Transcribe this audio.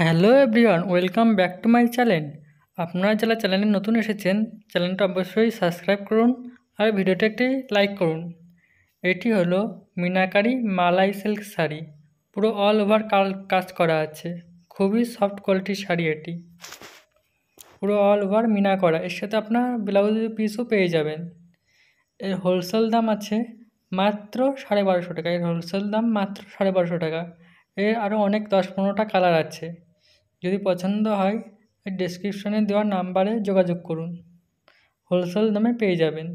hello everyone welcome back to my channel আপনারা যারা চ্যানেলে নতুন এসেছেন চ্যানেলটা অবশ্যই সাবস্ক্রাইব করুন আর ভিডিওটা একটি লাইক করুন এটি হলো মিনাকারি মালাই সিল্ক শাড়ি পুরো অল ওভার কাজ করা আছে খুবই সফট কোয়ালিটির শাড়ি এটি পুরো অল ওভার মিনা করা এর সাথে আপনার ব্লাউজ পিসও পেয়ে যাবেন এর হোলসেল দাম আছে মাত্র সাড়ে বারোশো টাকা এর হোলসেল দাম মাত্র সাড়ে বারোশো টাকা এর আরও অনেক দশ পনেরোটা কালার আছে যদি পছন্দ হয় ডেসক্রিপশনে দেওয়া নাম্বারে যোগাযোগ করুন হোলসেল দামে পেয়ে যাবেন